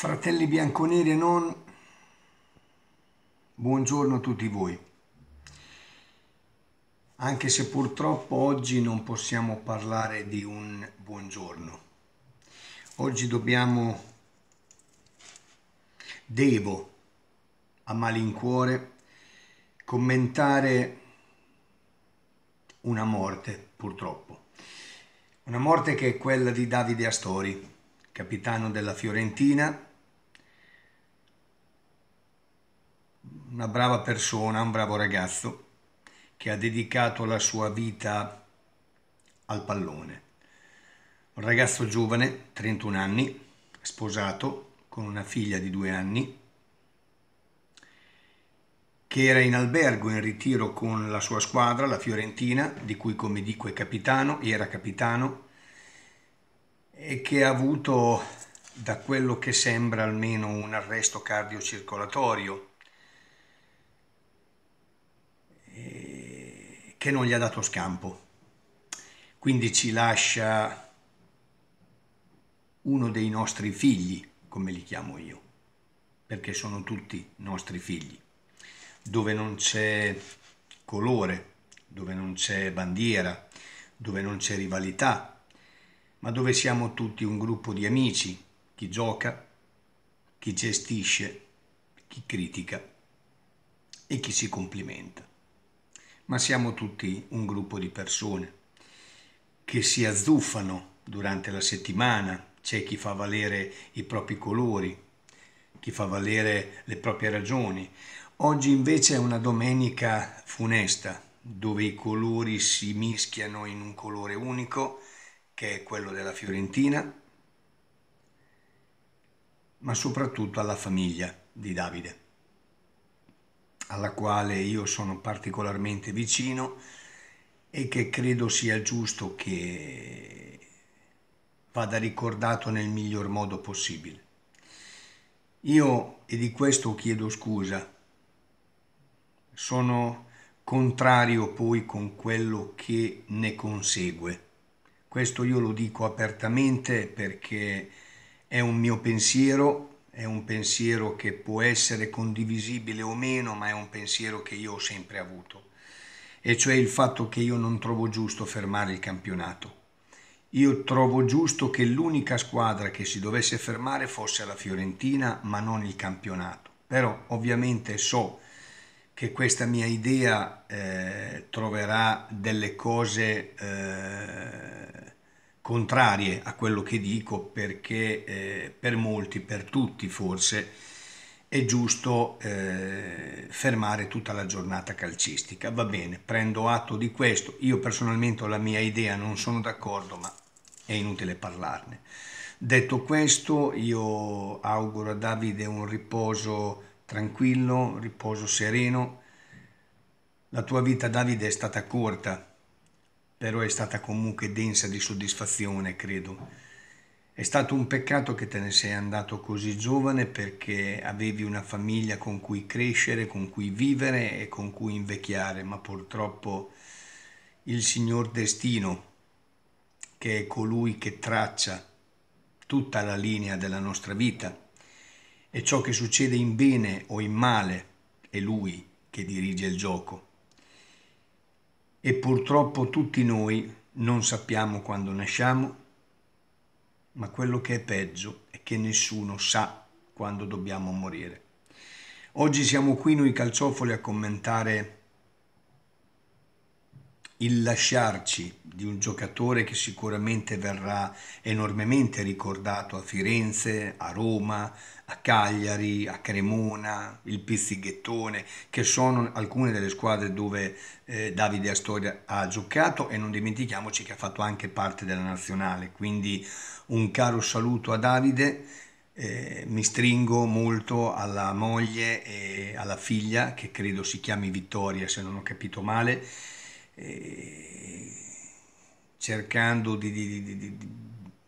Fratelli bianconeri e non, buongiorno a tutti voi. Anche se purtroppo oggi non possiamo parlare di un buongiorno. Oggi dobbiamo, devo a malincuore commentare una morte, purtroppo. Una morte che è quella di Davide Astori, capitano della Fiorentina, una brava persona, un bravo ragazzo che ha dedicato la sua vita al pallone. Un ragazzo giovane, 31 anni, sposato, con una figlia di due anni, che era in albergo in ritiro con la sua squadra, la Fiorentina, di cui come dico è capitano, era capitano, e che ha avuto da quello che sembra almeno un arresto cardiocircolatorio che non gli ha dato scampo. Quindi ci lascia uno dei nostri figli, come li chiamo io, perché sono tutti nostri figli, dove non c'è colore, dove non c'è bandiera, dove non c'è rivalità, ma dove siamo tutti un gruppo di amici, chi gioca, chi gestisce, chi critica e chi si complimenta ma siamo tutti un gruppo di persone che si azzuffano durante la settimana, c'è chi fa valere i propri colori, chi fa valere le proprie ragioni. Oggi invece è una domenica funesta, dove i colori si mischiano in un colore unico, che è quello della Fiorentina, ma soprattutto alla famiglia di Davide alla quale io sono particolarmente vicino e che credo sia giusto che vada ricordato nel miglior modo possibile. Io, e di questo chiedo scusa, sono contrario poi con quello che ne consegue. Questo io lo dico apertamente perché è un mio pensiero è un pensiero che può essere condivisibile o meno, ma è un pensiero che io ho sempre avuto, e cioè il fatto che io non trovo giusto fermare il campionato. Io trovo giusto che l'unica squadra che si dovesse fermare fosse la Fiorentina, ma non il campionato. Però ovviamente so che questa mia idea eh, troverà delle cose eh, contrarie a quello che dico perché eh, per molti, per tutti forse, è giusto eh, fermare tutta la giornata calcistica. Va bene, prendo atto di questo. Io personalmente ho la mia idea, non sono d'accordo, ma è inutile parlarne. Detto questo, io auguro a Davide un riposo tranquillo, un riposo sereno. La tua vita, Davide, è stata corta però è stata comunque densa di soddisfazione, credo. È stato un peccato che te ne sei andato così giovane perché avevi una famiglia con cui crescere, con cui vivere e con cui invecchiare, ma purtroppo il Signor Destino, che è colui che traccia tutta la linea della nostra vita, e ciò che succede in bene o in male è Lui che dirige il gioco e purtroppo tutti noi non sappiamo quando nasciamo, ma quello che è peggio è che nessuno sa quando dobbiamo morire. Oggi siamo qui noi calciofoli a commentare il lasciarci di un giocatore che sicuramente verrà enormemente ricordato a Firenze, a Roma, a Cagliari, a Cremona, il Pizzighettone, che sono alcune delle squadre dove eh, Davide Astoria ha giocato e non dimentichiamoci che ha fatto anche parte della nazionale. Quindi un caro saluto a Davide. Eh, mi stringo molto alla moglie e alla figlia, che credo si chiami Vittoria se non ho capito male, eh, cercando di, di, di,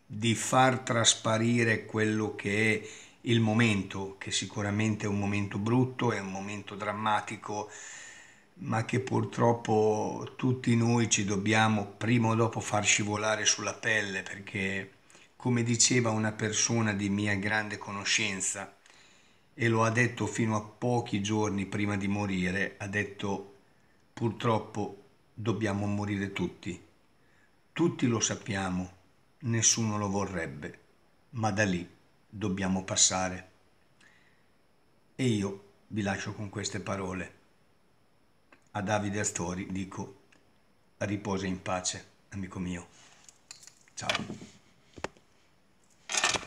di, far trasparire quello che è il momento, che sicuramente è un momento brutto, è un momento drammatico, ma che purtroppo tutti noi ci dobbiamo prima o dopo far scivolare sulla pelle, perché come diceva una persona di mia grande conoscenza, e lo ha detto fino a pochi giorni prima di morire, ha detto purtroppo dobbiamo morire tutti. Tutti lo sappiamo, nessuno lo vorrebbe, ma da lì dobbiamo passare. E io vi lascio con queste parole. A Davide Astori dico riposa in pace, amico mio. Ciao.